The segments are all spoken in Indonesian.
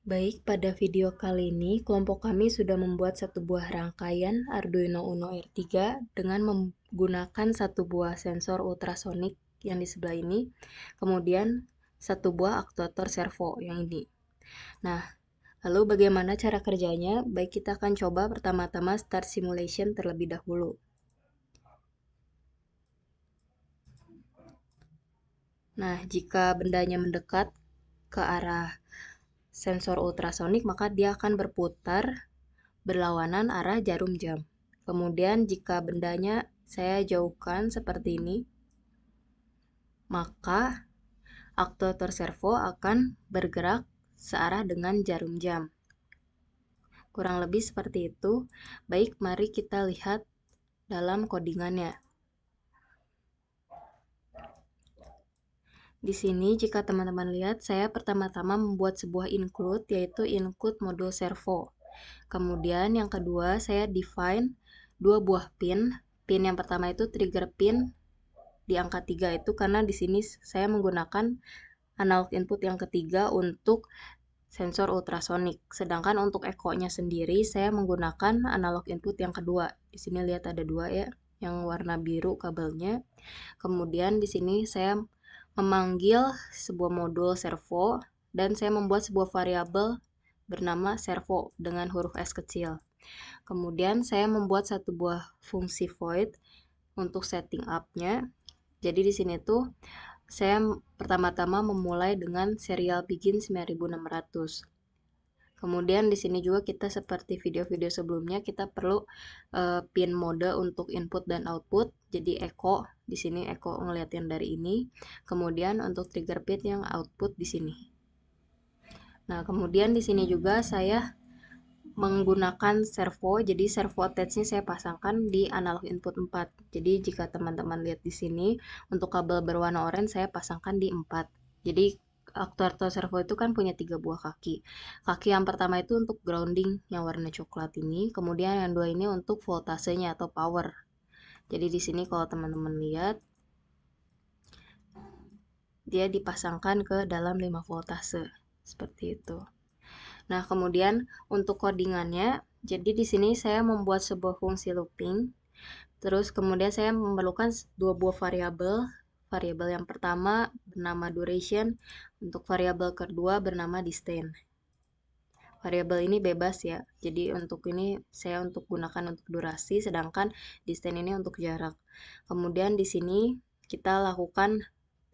Baik, pada video kali ini kelompok kami sudah membuat satu buah rangkaian Arduino Uno R3 dengan menggunakan satu buah sensor ultrasonik yang di sebelah ini, kemudian satu buah aktuator servo yang ini. Nah, lalu bagaimana cara kerjanya? Baik, kita akan coba pertama-tama start simulation terlebih dahulu. Nah, jika bendanya mendekat ke arah sensor ultrasonik maka dia akan berputar berlawanan arah jarum jam. Kemudian jika bendanya saya jauhkan seperti ini, maka aktuator servo akan bergerak searah dengan jarum jam. Kurang lebih seperti itu. Baik, mari kita lihat dalam kodingannya. Di sini, jika teman-teman lihat, saya pertama-tama membuat sebuah include, yaitu include modul servo. Kemudian yang kedua, saya define dua buah pin. Pin yang pertama itu trigger pin di angka 3 itu karena di sini saya menggunakan analog input yang ketiga untuk sensor ultrasonik. Sedangkan untuk echo nya sendiri, saya menggunakan analog input yang kedua. Di sini lihat ada dua ya, yang warna biru kabelnya. Kemudian di sini saya memanggil sebuah modul servo dan saya membuat sebuah variabel bernama servo dengan huruf S kecil. Kemudian saya membuat satu buah fungsi void untuk setting up-nya. Jadi di sini tuh saya pertama-tama memulai dengan serial begin 9600. Kemudian di sini juga kita seperti video-video sebelumnya kita perlu uh, pin mode untuk input dan output. Jadi echo di sini echo ngeliatin dari ini. Kemudian untuk trigger pin yang output di sini. Nah, kemudian di sini juga saya menggunakan servo. Jadi servo attach-nya saya pasangkan di analog input 4. Jadi jika teman-teman lihat di sini untuk kabel berwarna oranye saya pasangkan di 4. Jadi Arcturus servo itu kan punya tiga buah kaki. Kaki yang pertama itu untuk grounding yang warna coklat ini, kemudian yang dua ini untuk voltasenya atau power. Jadi di sini kalau teman-teman lihat dia dipasangkan ke dalam 5 voltase seperti itu. Nah, kemudian untuk kodingannya, jadi di sini saya membuat sebuah fungsi looping Terus kemudian saya memerlukan dua buah variabel variabel yang pertama bernama duration, untuk variabel kedua bernama distance. Variabel ini bebas ya, jadi untuk ini saya untuk gunakan untuk durasi, sedangkan distance ini untuk jarak. Kemudian di sini kita lakukan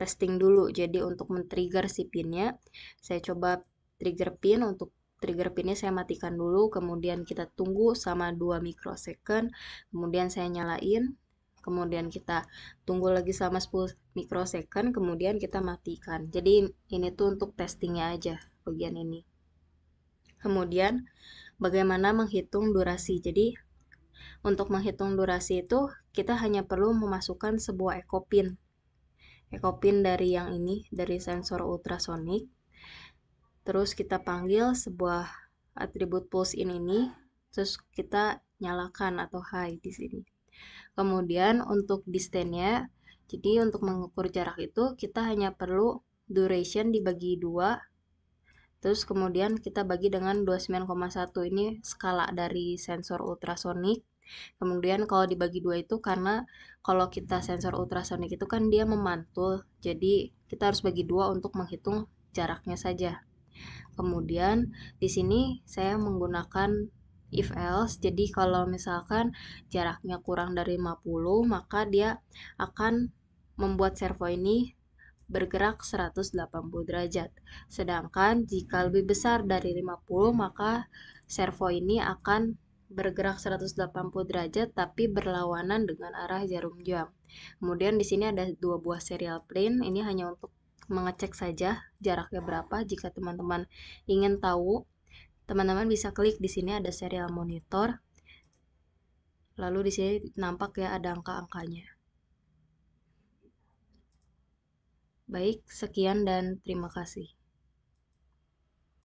testing dulu, jadi untuk men-trigger si pinnya, saya coba trigger pin untuk trigger pinnya saya matikan dulu, kemudian kita tunggu sama 2 microsecond kemudian saya nyalain, kemudian kita tunggu lagi selama 10 microsecond, kemudian kita matikan jadi ini tuh untuk testingnya aja bagian ini kemudian bagaimana menghitung durasi jadi untuk menghitung durasi itu kita hanya perlu memasukkan sebuah ekopin ekopin dari yang ini dari sensor ultrasonik terus kita panggil sebuah atribut pulse in ini terus kita nyalakan atau high di sini Kemudian untuk distance-nya, jadi untuk mengukur jarak itu kita hanya perlu duration dibagi dua Terus kemudian kita bagi dengan 29,1 ini skala dari sensor ultrasonik. Kemudian kalau dibagi dua itu karena kalau kita sensor ultrasonik itu kan dia memantul, jadi kita harus bagi dua untuk menghitung jaraknya saja. Kemudian di sini saya menggunakan if else. Jadi kalau misalkan jaraknya kurang dari 50, maka dia akan membuat servo ini bergerak 180 derajat. Sedangkan jika lebih besar dari 50, maka servo ini akan bergerak 180 derajat tapi berlawanan dengan arah jarum jam. Kemudian di sini ada dua buah serial plane, ini hanya untuk mengecek saja jaraknya berapa jika teman-teman ingin tahu teman-teman bisa klik di sini ada serial monitor. Lalu di sini nampak ya ada angka-angkanya. Baik, sekian dan terima kasih.